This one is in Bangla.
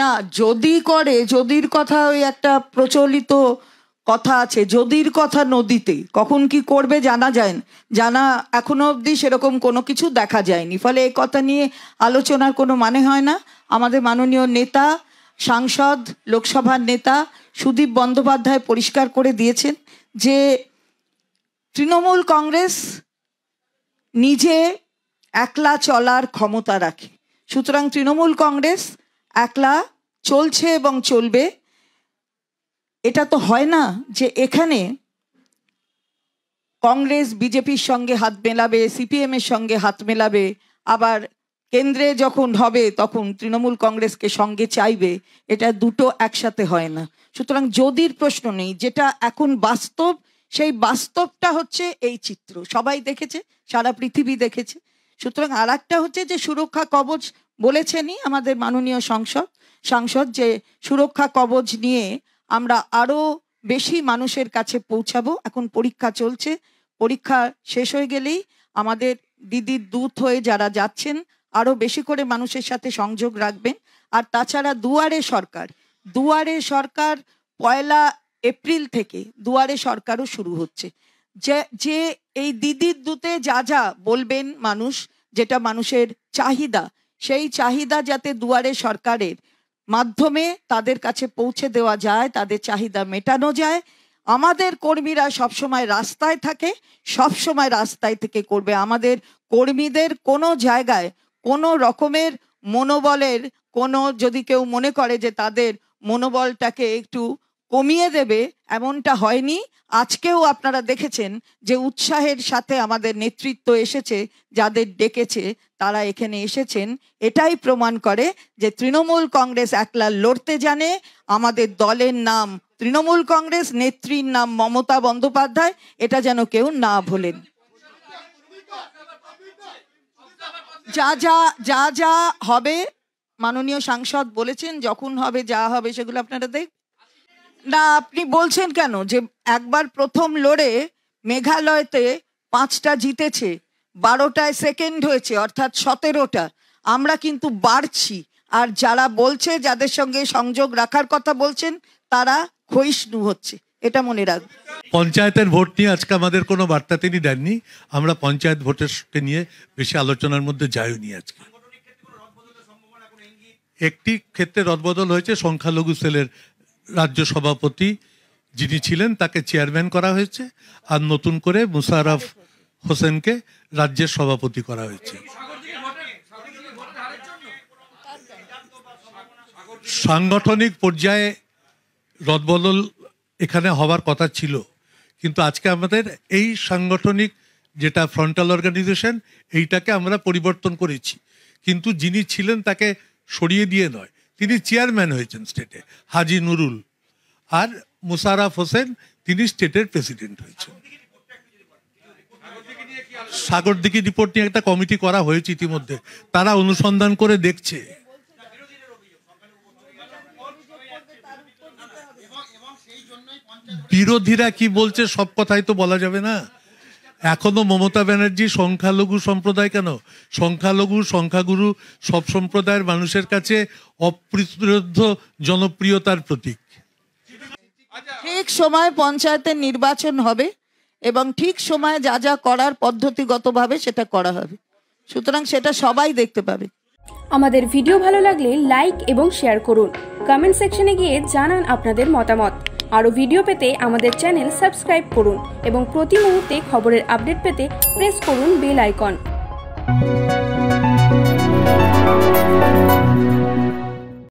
না যদি করে যদির কথা ওই একটা প্রচলিত কথা আছে যদির কথা নদীতে কখন কি করবে জানা যায় জানা এখনো অবধি সেরকম কোনো কিছু দেখা যায়নি ফলে এই কথা নিয়ে আলোচনার কোনো মানে হয় না আমাদের মাননীয় নেতা সাংসদ লোকসভার নেতা সুদীপ বন্দ্যোপাধ্যায় পরিষ্কার করে দিয়েছেন যে তৃণমূল কংগ্রেস নিজে একলা চলার ক্ষমতা রাখে সুতরাং তৃণমূল কংগ্রেস একলা চলছে এবং চলবে এটা তো হয় না যে এখানে কংগ্রেস বিজেপির সঙ্গে হাত মেলাবে সিপিএমের সঙ্গে হাত মেলাবে আবার কেন্দ্রে যখন হবে তখন তৃণমূল কংগ্রেসকে সঙ্গে চাইবে এটা দুটো একসাথে হয় না সুতরাং যদির প্রশ্ন নেই যেটা এখন বাস্তব সেই বাস্তবটা হচ্ছে এই চিত্র সবাই দেখেছে সারা পৃথিবী দেখেছে সুতরাং আর হচ্ছে যে সুরক্ষা কবচ বলেছেনই আমাদের মাননীয় সংসদ সাংসদ যে সুরক্ষা কবচ নিয়ে আমরা আরও বেশি মানুষের কাছে পৌঁছাবো এখন পরীক্ষা চলছে পরীক্ষা শেষ হয়ে গেলেই আমাদের দিদির দূত হয়ে যারা যাচ্ছেন আরও বেশি করে মানুষের সাথে সংযোগ রাখবেন আর তাছাড়া দুয়ারে সরকার দুয়ারে সরকার পয়লা এপ্রিল থেকে দুয়ারে সরকারও শুরু হচ্ছে যে যে এই দিদির দূতে যা যা বলবেন মানুষ যেটা মানুষের চাহিদা সেই চাহিদা যাতে দুয়ারে সরকারের মাধ্যমে তাদের কাছে পৌঁছে দেওয়া যায় তাদের চাহিদা মেটানো যায় আমাদের কর্মীরা সবসময় রাস্তায় থাকে সবসময় রাস্তায় থেকে করবে আমাদের কর্মীদের কোনো জায়গায় কোনো রকমের মনোবলের কোনো যদি কেউ মনে করে যে তাদের মনোবলটাকে একটু কমিয়ে দেবে এমনটা হয়নি আজকেও আপনারা দেখেছেন যে উৎসাহের সাথে আমাদের নেতৃত্ব এসেছে যাদের ডেকেছে তারা এখানে এসেছেন এটাই প্রমাণ করে যে তৃণমূল কংগ্রেস একলা লড়তে জানে আমাদের দলের নাম তৃণমূল কংগ্রেস নেত্রীর নাম মমতা বন্দ্যোপাধ্যায় এটা যেন কেউ না ভোলেন যা যা যা যা হবে মাননীয় সাংসদ বলেছেন যখন হবে যা হবে সেগুলো আপনারা দেখ না আপনি বলছেন কেন যে একবার প্রথম লড়ে মেঘালয়তে পাঁচটা জিতেছে বারোটায় সেকেন্ড হয়েছে অর্থাৎ সতেরোটা আমরা কিন্তু বাড়ছি আর যারা বলছে যাদের সঙ্গে সংযোগ রাখার কথা বলছেন তারা ক্ষয়িষ্ণু হচ্ছে এটা মনে রাখ পঞ্চায়েতের ভোট নিয়ে আজকে আমাদের কোনো বার্তা তিনি দেননি আমরা পঞ্চায়েত ভোটের নিয়ে বেশি আলোচনার মধ্যে যাইনি আজকে একটি ক্ষেত্রে রদবদল হয়েছে সংখ্যালঘু সেলের রাজ্য সভাপতি যিনি ছিলেন তাকে চেয়ারম্যান করা হয়েছে আর নতুন করে মুসারফ হোসেনকে রাজ্যের সভাপতি করা হয়েছে সাংগঠনিক পর্যায়ে রদবদল এখানে হওয়ার কথা ছিল কিন্তু আজকে আমাদের এই সাংগঠনিক যেটা ফ্রন্টাল অর্গানাইজেশন এইটাকে আমরা পরিবর্তন করেছি কিন্তু যিনি ছিলেন তাকে সরিয়ে দিয়ে নয় তিনি চেয়ারম্যান হয়েছেন স্টেটে হাজি নুরুল আর মুসারাফ হোসেন তিনি স্টেটের প্রেসিডেন্ট হয়েছেন দিকে রিপোর্ট নিয়ে একটা কমিটি করা হয়েছে ইতিমধ্যে তারা অনুসন্ধান করে দেখছে বিরোধীরা কি বলছে সব কথাই তো বলা যাবে না এখনো মমতা ব্যানার্জি সংখ্যালঘু সম্প্রদায় কেন সংখ্যালঘু সংখ্যাগুরু সব সম্প্রদায়ের মানুষের কাছে অপ্রতিরোধ জনপ্রিয়তার প্রতীক ঠিক সময় পঞ্চায়েতের নির্বাচন হবে এবং ঠিক সময় যা যা করার পদ্ধতিগতভাবে সেটা করা হবে সুতরাং সেটা সবাই দেখতে পাবে আমাদের ভিডিও ভালো লাগলে লাইক এবং শেয়ার করুন কমেন্ট সেকশনে গিয়ে জানান আপনাদের মতামত আরও ভিডিও পেতে আমাদের চ্যানেল সাবস্ক্রাইব করুন এবং প্রতি মুহূর্তে খবরের আপডেট পেতে প্রেস করুন বেল আইকন